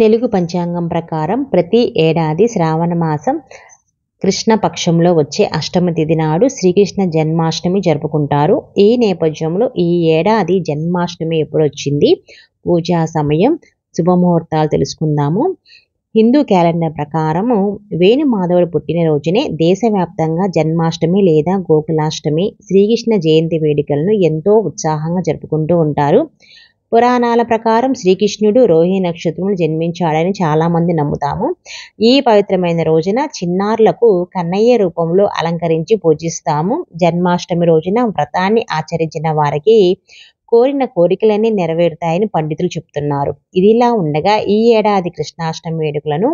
తెలుగు పంచాంగం ప్రకారం ప్రతి ఏడాది శ్రావణ మాసం కృష్ణపక్షంలో వచ్చే అష్టమ తిథి నాడు శ్రీకృష్ణ జన్మాష్టమి జరుపుకుంటారు ఈ నేపథ్యంలో ఈ ఏడాది జన్మాష్టమి ఎప్పుడు వచ్చింది పూజా సమయం శుభముహూర్తాలు తెలుసుకుందాము హిందూ క్యాలెండర్ ప్రకారము వేణుమాధవుడు పుట్టినరోజునే దేశవ్యాప్తంగా జన్మాష్టమి లేదా గోకులాష్టమి శ్రీకృష్ణ జయంతి వేడుకలను ఎంతో ఉత్సాహంగా జరుపుకుంటూ ఉంటారు పురాణాల ప్రకారం శ్రీకృష్ణుడు రోహిణి నక్షత్రమును జన్మించాడని చాలామంది నమ్ముతాము ఈ పవిత్రమైన రోజున చిన్నారులకు కన్నయ్య రూపంలో అలంకరించి పూజిస్తాము జన్మాష్టమి రోజున వ్రతాన్ని ఆచరించిన వారికి కోరిన కోరికలన్నీ నెరవేరుతాయని పండితులు చెప్తున్నారు ఇదిలా ఉండగా ఈ ఏడాది కృష్ణాష్టమి వేడుకలను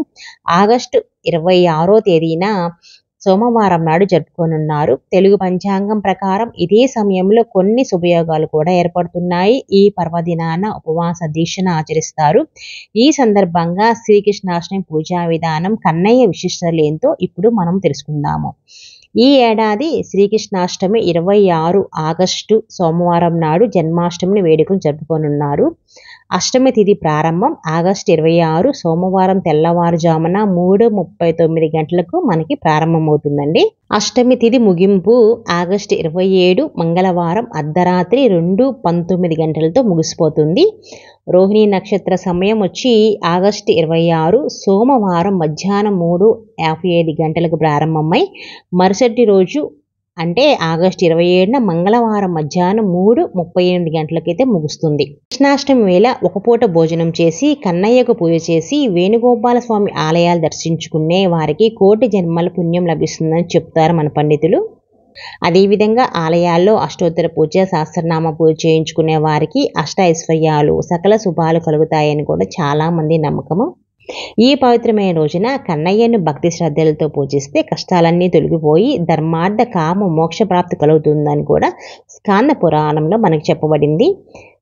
ఆగస్టు ఇరవై ఆరో తేదీన సోమవారం నాడు జరుపుకోనున్నారు తెలుగు పంచాంగం ప్రకారం ఇదే సమయంలో కొన్ని శుభయోగాలు కూడా ఏర్పడుతున్నాయి ఈ పర్వదినాన ఉపవాస దీక్షను ఆచరిస్తారు ఈ సందర్భంగా శ్రీకృష్ణాష్టమి పూజా విధానం కన్నయ్య విశిష్టలేంతో ఏంటో ఇప్పుడు మనం తెలుసుకుందాము ఈ ఏడాది శ్రీకృష్ణాష్టమి ఇరవై ఆరు ఆగస్టు సోమవారం నాడు జన్మాష్టమిని వేడుకలు జరుపుకోనున్నారు అష్టమి తిథి ప్రారంభం ఆగస్టు ఇరవై ఆరు సోమవారం తెల్లవారుజామున మూడు ముప్పై తొమ్మిది గంటలకు మనకి ప్రారంభమవుతుందండి అష్టమి తిథి ముగింపు ఆగస్టు ఇరవై ఏడు మంగళవారం అర్ధరాత్రి రెండు పంతొమ్మిది గంటలతో ముగిసిపోతుంది రోహిణి నక్షత్ర సమయం వచ్చి ఆగస్టు ఇరవై ఆరు సోమవారం మధ్యాహ్నం మూడు యాభై ఐదు గంటలకు ప్రారంభమై మరుసటి రోజు అంటే ఆగస్టు ఇరవై ఏడున మంగళవారం మధ్యాహ్నం మూడు ముప్పై ఎనిమిది గంటలకైతే ముగుస్తుంది కృష్ణాష్టమి వేళ ఒక పూట భోజనం చేసి కన్నయ్యకు పూజ చేసి వేణుగోపాల స్వామి ఆలయాలు దర్శించుకునే వారికి కోటి జన్మల పుణ్యం లభిస్తుందని చెప్తారు మన పండితులు అదేవిధంగా ఆలయాల్లో అష్టోత్తర పూజ సహస్రనామ పూజ చేయించుకునే వారికి అష్ట ఐశ్వర్యాలు సకల శుభాలు కలుగుతాయని కూడా చాలామంది నమ్మకము ఈ పవిత్రమైన రోజున కన్నయ్యను భక్తి శ్రద్ధలతో పూజిస్తే కష్టాలన్నీ తొలగిపోయి ధర్మార్థ కామ మోక్ష ప్రాప్తి కలుగుతుందని కూడా స్కాంద పురాణంలో మనకు చెప్పబడింది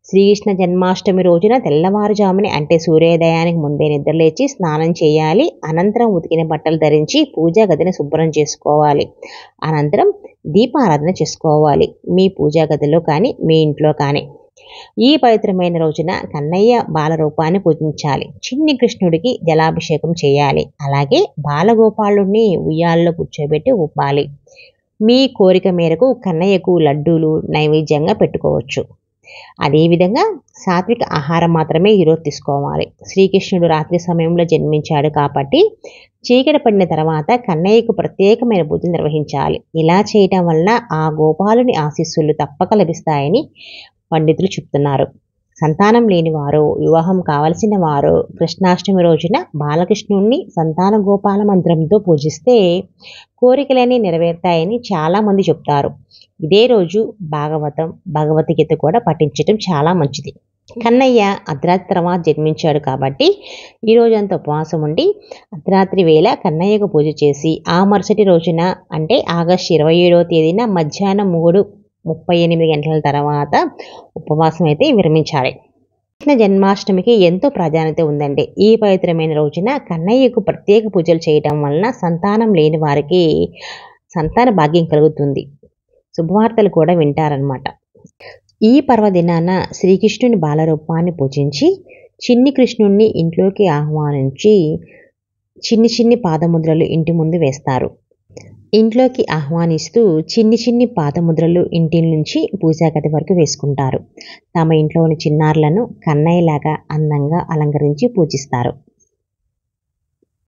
శ్రీకృష్ణ జన్మాష్టమి రోజున తెల్లవారుజాముని అంటే సూర్యోదయానికి ముందే నిద్రలేచి స్నానం చేయాలి అనంతరం ఉతికిన బట్టలు ధరించి పూజా గదిని శుభ్రం చేసుకోవాలి అనంతరం దీపారాధన చేసుకోవాలి మీ పూజా గదిలో కానీ మీ ఇంట్లో కానీ ఈ పవిత్రమైన రోజున కన్నయ్య బాలరూపాన్ని పూజించాలి చిన్ని కృష్ణుడికి జలాభిషేకం చేయాలి అలాగే బాలగోపాలుడిని ఉయ్యాల్లో కూర్చోబెట్టి ఉప్పాలి మీ కోరిక మేరకు కన్నయ్యకు లడ్డూలు నైవేద్యంగా పెట్టుకోవచ్చు అదేవిధంగా సాత్విక ఆహారం మాత్రమే ఈరోజు తీసుకోవాలి శ్రీకృష్ణుడు రాత్రి సమయంలో జన్మించాడు కాబట్టి చీకటి పడిన తర్వాత కన్నయ్యకు ప్రత్యేకమైన పూజలు నిర్వహించాలి ఇలా చేయటం వల్ల ఆ గోపాలుని ఆశీస్సులు తప్పక లభిస్తాయని పండితులు చెప్తున్నారు సంతానం లేని వారు వివాహం కావలసిన వారు కృష్ణాష్టమి రోజున బాలకృష్ణుణ్ణి సంతాన గోపాల మంత్రంతో పూజిస్తే కోరికలన్నీ నెరవేరుతాయని చాలామంది చెప్తారు ఇదే రోజు భాగవతం భగవద్గీత కూడా పఠించడం చాలా మంచిది కన్నయ్య అర్ధరాత్రి తర్వాత జన్మించాడు కాబట్టి ఈరోజు అంత ఉపవాసం ఉండి అర్ధరాత్రి వేళ కన్నయ్యకు పూజ చేసి ఆ మరుసటి రోజున అంటే ఆగస్టు ఇరవై ఏడవ తేదీన మధ్యాహ్నం మూడు ముప్పై ఎనిమిది గంటల తర్వాత ఉపవాసం అయితే విరమించాలి కృష్ణ జన్మాష్టమికి ఎంతో ప్రాధాన్యత ఉందండి ఈ పవిత్రమైన రోజున కన్నయ్యకు ప్రత్యేక పూజలు చేయడం వలన సంతానం లేని వారికి సంతాన భాగ్యం కలుగుతుంది శుభవార్తలు కూడా వింటారనమాట ఈ పర్వదినాన శ్రీకృష్ణుని బాలరూపాన్ని పూజించి చిన్ని కృష్ణుణ్ణి ఇంట్లోకి ఆహ్వానించి చిన్ని చిన్ని పాదముద్రలు ఇంటి ముందు వేస్తారు ఇంట్లోకి ఆహ్వానిస్తూ చిన్ని చిన్ని పాదముద్రలు ఇంటి నుంచి గది వరకు వేసుకుంటారు తమ ఇంట్లోని చిన్నారులను కన్నయ్యలాగా అందంగా అలంకరించి పూజిస్తారు